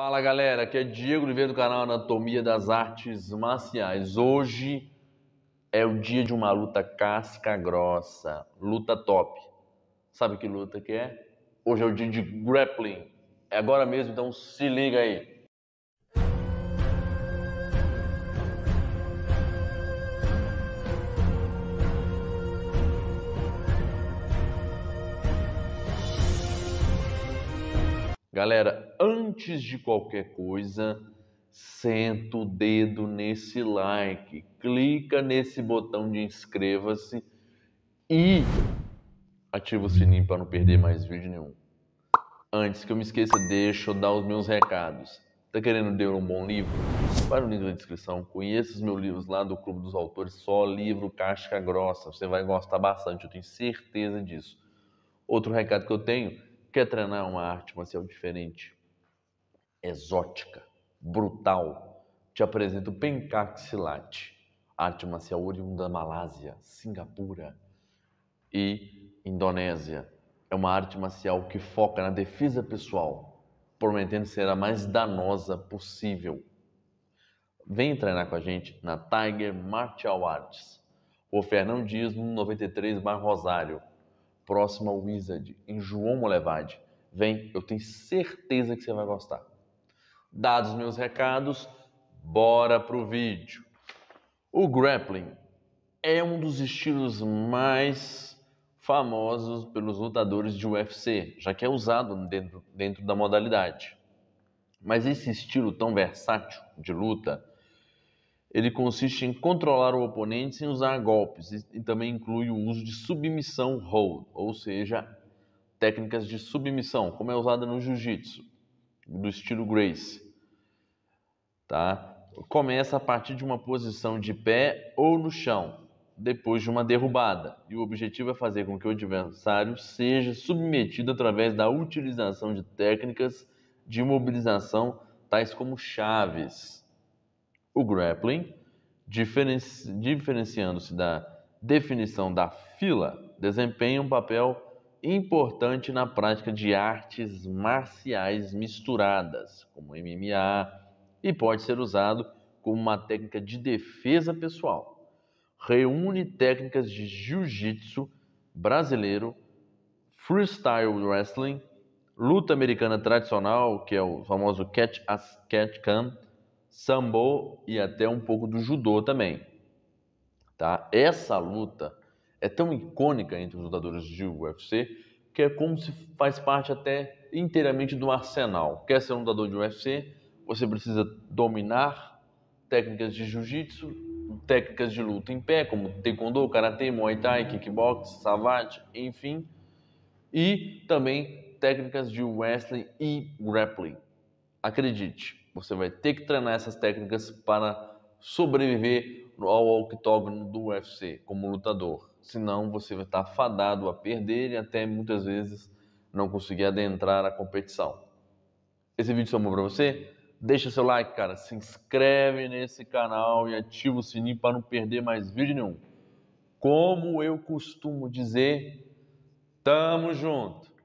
Fala galera, aqui é Diego Oliveira do canal Anatomia das Artes Marciais. Hoje é o dia de uma luta casca grossa, luta top. Sabe que luta que é? Hoje é o dia de grappling. É agora mesmo, então se liga aí. Galera, antes de qualquer coisa, senta o dedo nesse like, clica nesse botão de inscreva-se e ativa o sininho para não perder mais vídeo nenhum. Antes que eu me esqueça, deixa eu dar os meus recados. Tá querendo ler um bom livro? Vai no link da descrição, conheça os meus livros lá do Clube dos Autores, só livro casca grossa, você vai gostar bastante, eu tenho certeza disso. Outro recado que eu tenho quer treinar é uma arte marcial diferente, exótica, brutal, te apresento Pencak Silat, arte marcial oriunda da Malásia, Singapura e Indonésia. É uma arte marcial que foca na defesa pessoal, prometendo ser a mais danosa possível. Vem treinar com a gente na Tiger Martial Arts. O Fernão Dias, 93, Bar Rosário próximo ao Wizard, em João Molevade. Vem, eu tenho certeza que você vai gostar. Dados meus recados, bora pro vídeo. O grappling é um dos estilos mais famosos pelos lutadores de UFC, já que é usado dentro, dentro da modalidade. Mas esse estilo tão versátil de luta ele consiste em controlar o oponente sem usar golpes e, também inclui o uso de submissão hold, ou seja, técnicas de submissão, como é usada no jiu-jitsu, do estilo Grace. Tá? Começa a partir de uma posição de pé ou no chão, depois de uma derrubada, e o objetivo é fazer com que o adversário seja submetido através da utilização de técnicas de imobilização, tais como chaves o grappling, diferenci diferenciando-se da definição da fila, desempenha um papel importante na prática de artes marciais misturadas, como MMA, e pode ser usado como uma técnica de defesa pessoal. Reúne técnicas de jiu-jitsu brasileiro, freestyle wrestling, luta americana tradicional, que é o famoso catch as catch can, sambo e até um pouco do judô também. Tá? Essa luta é tão icônica entre os lutadores de UFC que é como se faz parte até inteiramente do arsenal. Quer ser um lutador de UFC, você precisa dominar técnicas de jiu-jitsu, técnicas de luta em pé, como taekwondo, karatê, muay thai, kickbox, savate, enfim, e também técnicas de wrestling e grappling. Acredite, você vai ter que treinar essas técnicas para sobreviver ao octógono do UFC como lutador. Senão você vai estar fadado a perder e até muitas vezes não conseguir adentrar a competição. Esse vídeo somou é para você? Deixa seu like, cara, se inscreve nesse canal e ativa o sininho para não perder mais vídeo nenhum. Como eu costumo dizer, tamo junto!